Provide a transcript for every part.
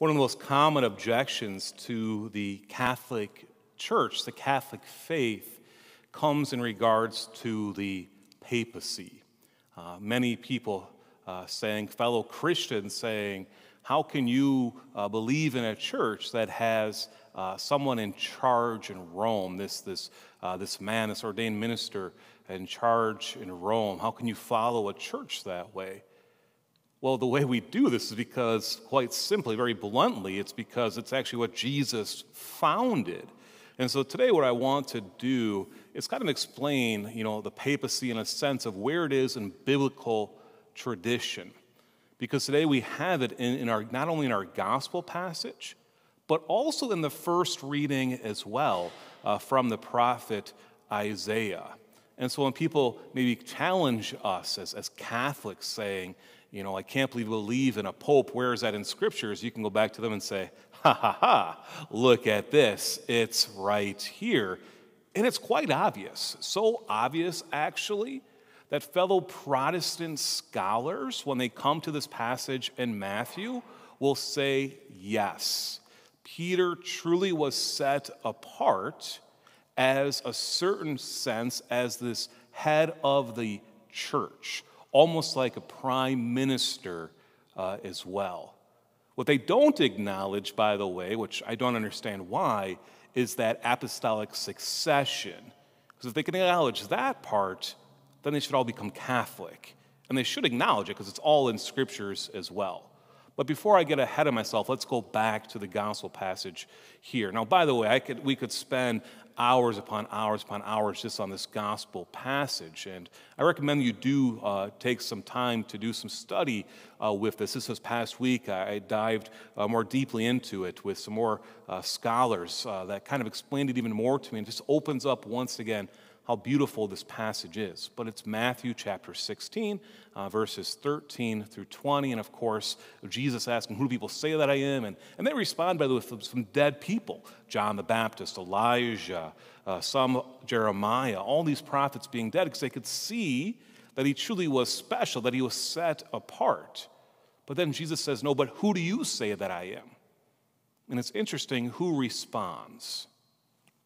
One of the most common objections to the Catholic Church, the Catholic faith, comes in regards to the papacy. Uh, many people uh, saying, fellow Christians saying, how can you uh, believe in a church that has uh, someone in charge in Rome, this, this, uh, this man, this ordained minister in charge in Rome? How can you follow a church that way? Well, the way we do this is because, quite simply, very bluntly, it's because it's actually what Jesus founded. And so today, what I want to do is kind of explain, you know, the papacy in a sense of where it is in biblical tradition. Because today we have it in, in our, not only in our gospel passage, but also in the first reading as well uh, from the prophet Isaiah. And so when people maybe challenge us as, as Catholics, saying, you know, I can't believe we'll leave in a pope. Where is that in scriptures? You can go back to them and say, ha ha ha, look at this. It's right here. And it's quite obvious. So obvious, actually, that fellow Protestant scholars, when they come to this passage in Matthew, will say, yes, Peter truly was set apart as a certain sense as this head of the church almost like a prime minister uh, as well. What they don't acknowledge, by the way, which I don't understand why, is that apostolic succession. Because if they can acknowledge that part, then they should all become Catholic. And they should acknowledge it because it's all in scriptures as well. But before I get ahead of myself, let's go back to the gospel passage here. Now, by the way, I could, we could spend hours upon hours upon hours just on this gospel passage. And I recommend you do uh, take some time to do some study uh, with this. This was past week. I, I dived uh, more deeply into it with some more uh, scholars uh, that kind of explained it even more to me and just opens up once again how beautiful this passage is. But it's Matthew chapter 16, uh, verses 13 through 20. And of course, Jesus asking, Who do people say that I am? And, and they respond, by the way, with some dead people John the Baptist, Elijah, uh, some Jeremiah, all these prophets being dead because they could see that he truly was special, that he was set apart. But then Jesus says, No, but who do you say that I am? And it's interesting who responds.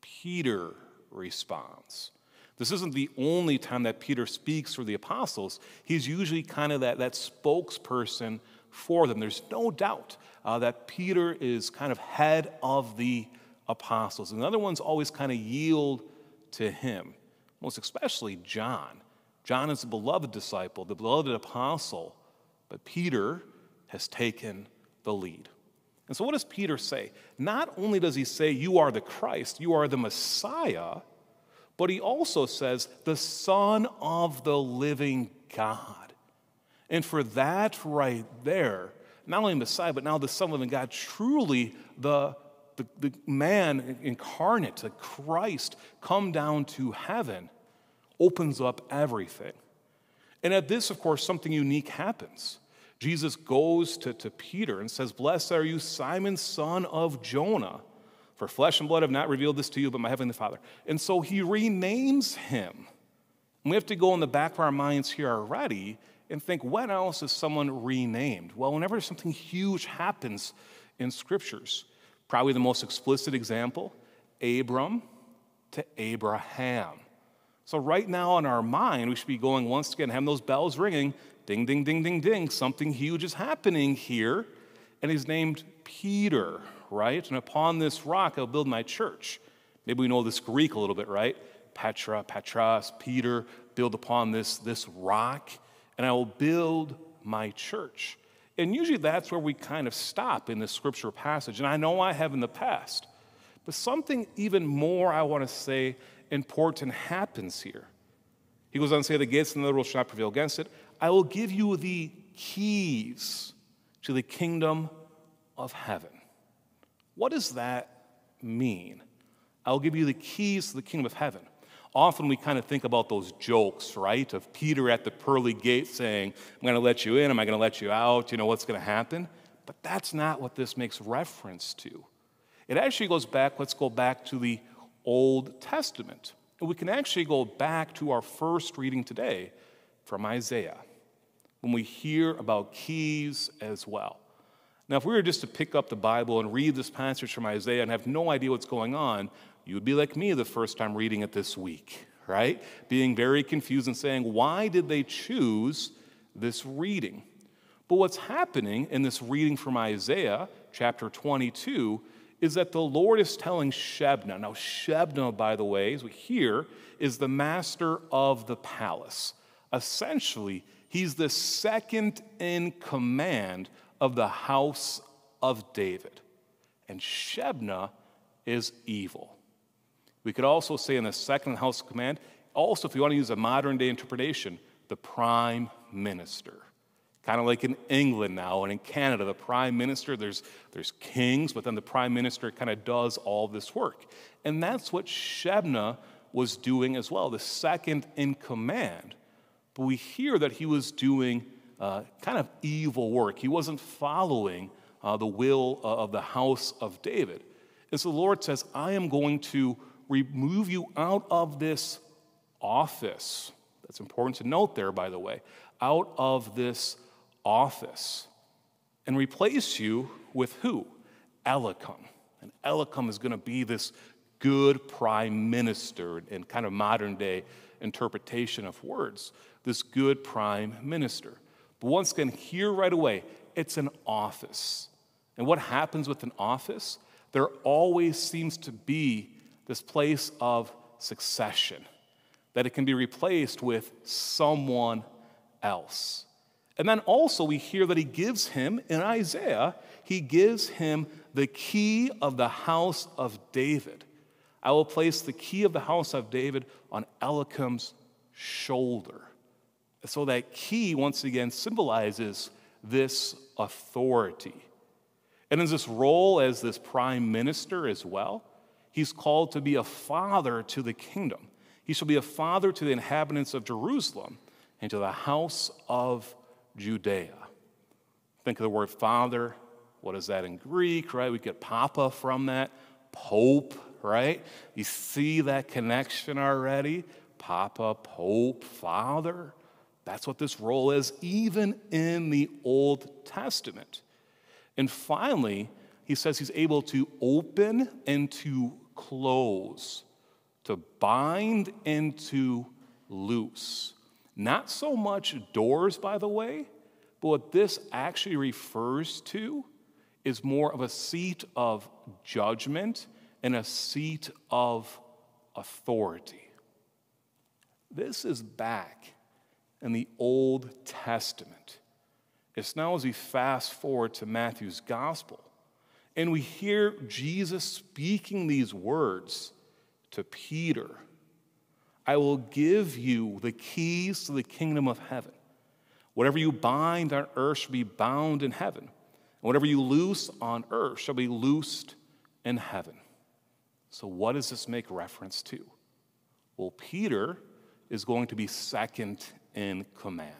Peter responds. This isn't the only time that Peter speaks for the apostles. He's usually kind of that, that spokesperson for them. There's no doubt uh, that Peter is kind of head of the apostles. And the other ones always kind of yield to him, most especially John. John is the beloved disciple, the beloved apostle, but Peter has taken the lead. And so, what does Peter say? Not only does he say, You are the Christ, you are the Messiah but he also says, the Son of the living God. And for that right there, not only Messiah, but now the Son of the living God, truly the, the, the man incarnate, the Christ, come down to heaven, opens up everything. And at this, of course, something unique happens. Jesus goes to, to Peter and says, Blessed are you, Simon, son of Jonah. For flesh and blood have not revealed this to you, but my heavenly Father. And so he renames him. And we have to go in the back of our minds here already and think, when else is someone renamed? Well, whenever something huge happens in scriptures, probably the most explicit example, Abram to Abraham. So, right now in our mind, we should be going once again, having those bells ringing ding, ding, ding, ding, ding. Something huge is happening here. And he's named Peter right? And upon this rock I'll build my church. Maybe we know this Greek a little bit, right? Petra, Petras, Peter, build upon this, this rock, and I will build my church. And usually that's where we kind of stop in this scripture passage. And I know I have in the past, but something even more I want to say important happens here. He goes on to say, The gates and the world shall not prevail against it. I will give you the keys to the kingdom of heaven. What does that mean? I'll give you the keys to the kingdom of heaven. Often we kind of think about those jokes, right? Of Peter at the pearly gate saying, I'm going to let you in, am I going to let you out? You know what's going to happen? But that's not what this makes reference to. It actually goes back, let's go back to the Old Testament. And we can actually go back to our first reading today from Isaiah when we hear about keys as well. Now, if we were just to pick up the Bible and read this passage from Isaiah and have no idea what's going on, you would be like me the first time reading it this week, right? Being very confused and saying, why did they choose this reading? But what's happening in this reading from Isaiah chapter 22 is that the Lord is telling Shebna. Now, Shebna, by the way, as we hear, is the master of the palace. Essentially, he's the second in command of the house of David. And Shebna is evil. We could also say in the second house of command, also, if you want to use a modern day interpretation, the prime minister. Kind of like in England now and in Canada, the prime minister, there's, there's kings, but then the prime minister kind of does all this work. And that's what Shebna was doing as well, the second in command. But we hear that he was doing uh, kind of evil work. He wasn't following uh, the will uh, of the house of David. And so the Lord says, I am going to remove you out of this office. That's important to note there, by the way. Out of this office and replace you with who? Elikam. And Elikam is going to be this good prime minister in kind of modern day interpretation of words, this good prime minister. But once again, here right away, it's an office. And what happens with an office? There always seems to be this place of succession, that it can be replaced with someone else. And then also, we hear that he gives him, in Isaiah, he gives him the key of the house of David. I will place the key of the house of David on Elikim's shoulder. So that key, once again, symbolizes this authority. And in this role as this prime minister as well, he's called to be a father to the kingdom. He shall be a father to the inhabitants of Jerusalem and to the house of Judea. Think of the word father. What is that in Greek, right? We get papa from that, pope, right? You see that connection already? Papa, pope, father. That's what this role is, even in the Old Testament. And finally, he says he's able to open and to close, to bind and to loose. Not so much doors, by the way, but what this actually refers to is more of a seat of judgment and a seat of authority. This is back in the Old Testament. It's now as we fast forward to Matthew's gospel and we hear Jesus speaking these words to Peter I will give you the keys to the kingdom of heaven. Whatever you bind on earth shall be bound in heaven, and whatever you loose on earth shall be loosed in heaven. So, what does this make reference to? Well, Peter is going to be second in command.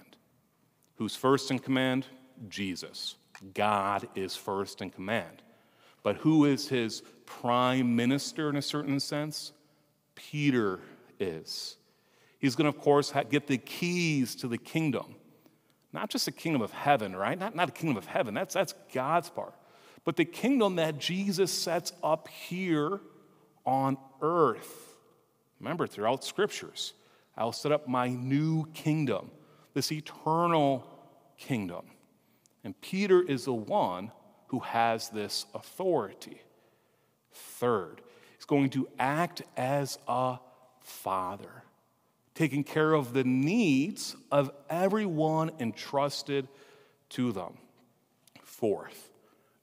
Who's first in command? Jesus. God is first in command. But who is his prime minister in a certain sense? Peter is. He's going to, of course, get the keys to the kingdom. Not just the kingdom of heaven, right? Not, not the kingdom of heaven, that's, that's God's part. But the kingdom that Jesus sets up here on earth. Remember, throughout scriptures, I will set up my new kingdom, this eternal kingdom. And Peter is the one who has this authority. Third, he's going to act as a father, taking care of the needs of everyone entrusted to them. Fourth,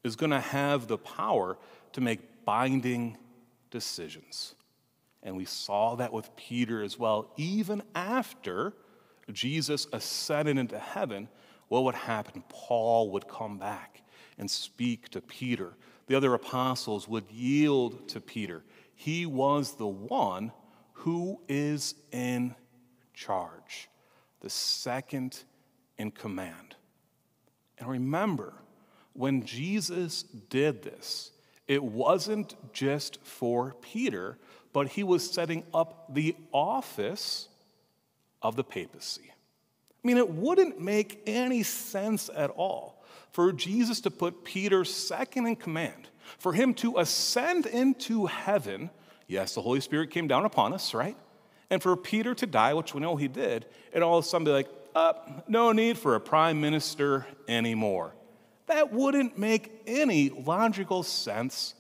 is going to have the power to make binding decisions. And we saw that with Peter as well. Even after Jesus ascended into heaven, what would happen? Paul would come back and speak to Peter. The other apostles would yield to Peter. He was the one who is in charge, the second in command. And remember, when Jesus did this, it wasn't just for Peter, but he was setting up the office of the papacy. I mean, it wouldn't make any sense at all for Jesus to put Peter second in command, for him to ascend into heaven. Yes, the Holy Spirit came down upon us, right? And for Peter to die, which we know he did, and all of a sudden be like, uh, no need for a prime minister anymore. That wouldn't make any logical sense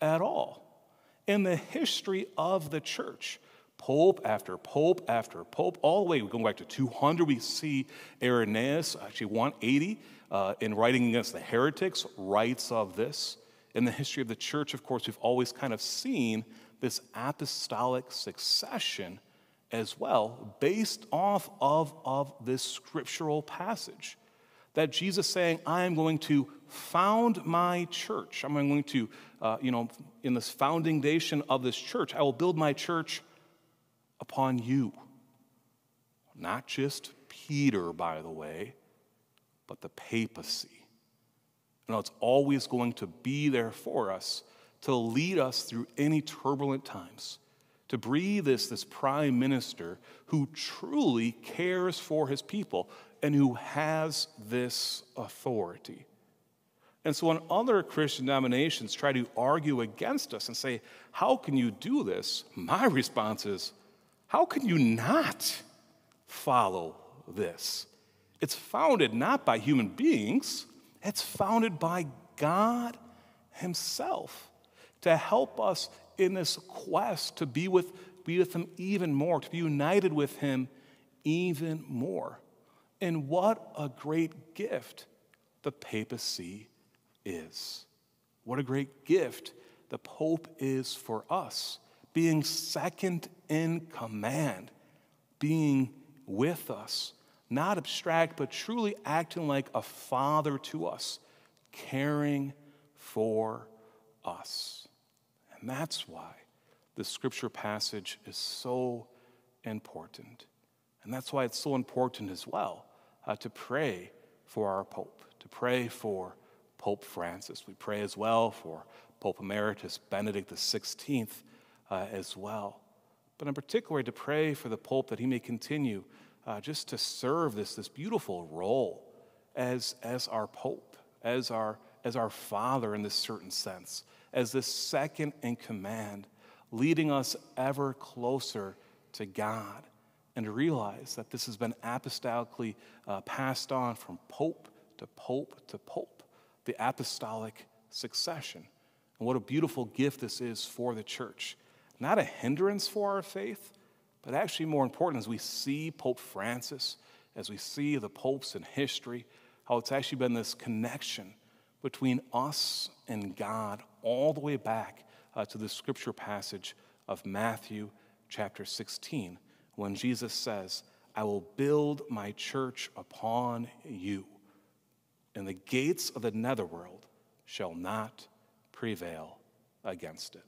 at all in the history of the church. Pope after pope after pope, all the way, we're going back to 200, we see Irenaeus, actually 180, uh, in writing against the heretics, writes of this. In the history of the church, of course, we've always kind of seen this apostolic succession as well, based off of, of this scriptural passage that Jesus saying, I am going to found my church. I'm going to, uh, you know, in this foundation of this church, I will build my church upon you. Not just Peter, by the way, but the papacy. You know, it's always going to be there for us to lead us through any turbulent times, to breathe this, this prime minister who truly cares for his people and who has this authority. And so when other Christian denominations try to argue against us and say, How can you do this? My response is, How can you not follow this? It's founded not by human beings, it's founded by God Himself to help us in this quest to be with, be with Him even more, to be united with Him even more. And what a great gift the papacy is. What a great gift the Pope is for us, being second in command, being with us, not abstract, but truly acting like a father to us, caring for us. And that's why the scripture passage is so important. And that's why it's so important as well uh, to pray for our Pope, to pray for Pope Francis. We pray as well for Pope Emeritus Benedict XVI uh, as well. But in particular, to pray for the Pope that he may continue uh, just to serve this, this beautiful role as, as our Pope, as our, as our Father in this certain sense, as the second in command, leading us ever closer to God and to realize that this has been apostolically uh, passed on from Pope to Pope to Pope the apostolic succession. And what a beautiful gift this is for the church. Not a hindrance for our faith, but actually more important as we see Pope Francis, as we see the popes in history, how it's actually been this connection between us and God all the way back uh, to the scripture passage of Matthew chapter 16, when Jesus says, I will build my church upon you and the gates of the netherworld shall not prevail against it.